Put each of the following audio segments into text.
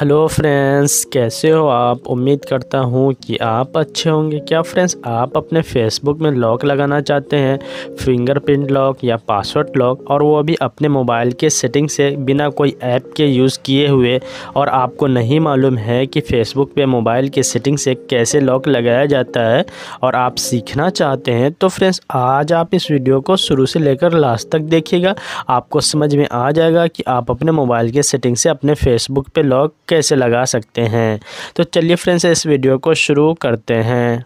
hello friends कैसे हो आप उम्मीद करता हूँ कि आप अच्छे होंगे क्या फ्रेंड्स आप अपने फेसबुक में लॉक लगाना चाहते हैं फिंगरप्रिंट लॉक या पासवर्ड लॉक और वो भी अपने मोबाइल के सेटिंग से बिना कोई ऐप के यूज़ किए हुए और आपको नहीं मालूम है कि फ़ेसबुक पे मोबाइल के सेटिंग से कैसे लॉक लगाया जाता है और आप सीखना चाहते हैं तो फ्रेंड्स आज आप इस वीडियो को शुरू से लेकर लास्ट तक देखिएगा आपको समझ में आ जाएगा कि आप अपने मोबाइल के सेटिंग से अपने फ़ेसबुक पर लॉक कैसे लगा सकते हैं तो चलिए फ्रेंड्स इस वीडियो को शुरू करते हैं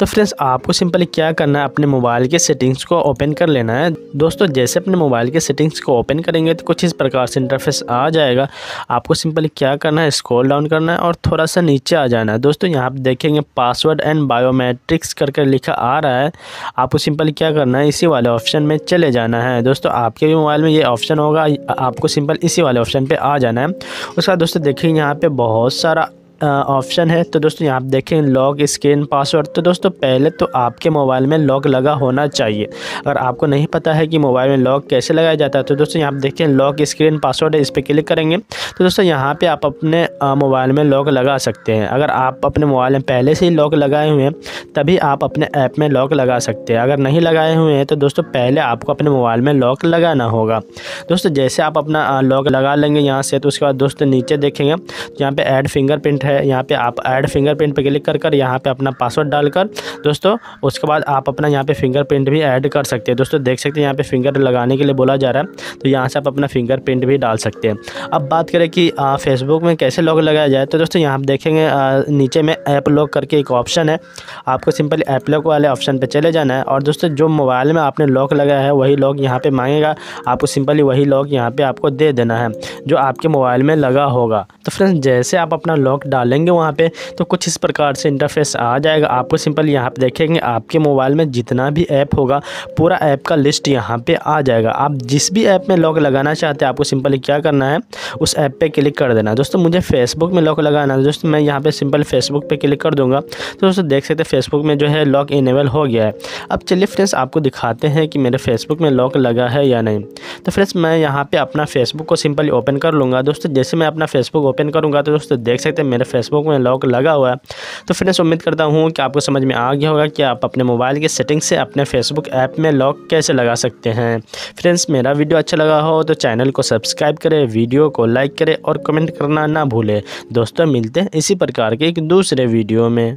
तो फ्रेंड्स आपको सिंपली क्या करना है अपने मोबाइल के सेटिंग्स को ओपन कर लेना है दोस्तों जैसे अपने मोबाइल के सेटिंग्स को ओपन करेंगे तो कुछ इस प्रकार से इंटरफेस आ जाएगा आपको सिंपली क्या करना है स्क्रॉल डाउन करना है और थोड़ा सा नीचे आ जाना है दोस्तों यहाँ पर देखेंगे पासवर्ड एंड बायोमेट्रिक्स करके लिखा आ रहा है आपको सिंपली क्या करना है इसी वाले ऑप्शन में चले जाना है दोस्तों आपके भी मोबाइल में ये ऑप्शन होगा आपको सिंपल इसी वाले ऑप्शन पर आ जाना है उसके बाद दोस्तों देखिए यहाँ पर बहुत सारा ऑप्शन है तो दोस्तों यहाँ आप देखें लॉक स्क्रीन पासवर्ड तो दोस्तों पहले तो आपके मोबाइल में लॉक लगा होना चाहिए अगर आपको नहीं पता है कि मोबाइल में लॉक कैसे लगाया जाता है तो दोस्तों यहाँ आप देखें लॉक स्क्रीन पासवर्ड इस पर क्लिक करेंगे तो दोस्तों यहाँ पर आप अपने मोबाइल में लॉक लगा सकते हैं अगर आप अपने मोबाइल में पहले से ही लॉक लगाए हुए हैं तभी आप अपने ऐप में लॉक लगा सकते हैं अगर नहीं लगाए हुए हैं तो दोस्तों पहले आपको अपने मोबाइल में लॉक लगाना होगा दोस्तों जैसे आप अपना लॉक लगा लेंगे यहाँ से तो उसके बाद दोस्तों नीचे देखेंगे यहाँ पर ऐड फिंगरप्रिंट है है यहाँ पे आप ऐड फिंगरप्रिंट पे क्लिक कर कर यहाँ पे अपना पासवर्ड डालकर दोस्तों उसके बाद आप अपना यहाँ पे फिंगरप्रिंट भी ऐड कर सकते हैं दोस्तों देख सकते हैं यहाँ पे फिंगर लगाने के लिए बोला जा रहा है तो यहाँ से आप अपना फिंगरप्रिंट भी डाल सकते हैं अब बात करें कि फेसबुक में कैसे लॉग लगाया जाए तो दोस्तों यहाँ देखेंगे नीचे में ऐप लॉक करके एक ऑप्शन है आपको सिंपली ऐप लॉक वाले ऑप्शन पर चले जाना है और दोस्तों जो मोबाइल में आपने लॉक लगाया है वही लॉक यहाँ पर मांगेगा आपको सिंपली वही लॉक यहाँ पर आपको दे देना है जो आपके मोबाइल में लगा होगा तो फ्रेंड्स जैसे आप अपना लॉक डाल डालेंगे वहाँ पे तो कुछ इस प्रकार से इंटरफेस आ जाएगा आपको सिंपल यहाँ पे देखेंगे आपके मोबाइल में जितना भी ऐप होगा पूरा ऐप का लिस्ट यहाँ पे आ जाएगा आप जिस भी ऐप में लॉक लगाना चाहते हैं आपको सिंपली क्या करना है उस ऐप पे क्लिक कर देना दोस्तों मुझे फेसबुक में लॉक लगाना है दोस्तों मैं यहाँ पर सिंपल फेसबुक पर क्लिक कर दूंगा तो दोस्तों देख सकते फेसबुक में जो है लॉक इनेबल हो गया है अब चलिए फ्रेंड्स आपको दिखाते हैं कि मेरे फेसबुक में लॉक लगा है या नहीं तो फ्रेंड्स मैं यहाँ पर अपना फेसबुक को सिंपली ओपन कर लूँगा दोस्तों जैसे मैं अपना फेसबुक ओपन करूँगा तो दोस्तों देख सकते हैं मेरे मेरे फेसबुक में लॉक लगा हुआ है तो फ्रेंड्स उम्मीद करता हूँ कि आपको समझ में आ गया होगा कि आप अपने मोबाइल के सेटिंग से अपने फेसबुक ऐप में लॉक कैसे लगा सकते हैं फ्रेंड्स मेरा वीडियो अच्छा लगा हो तो चैनल को सब्सक्राइब करें वीडियो को लाइक करें और कमेंट करना ना भूलें दोस्तों मिलते हैं इसी प्रकार के एक दूसरे वीडियो में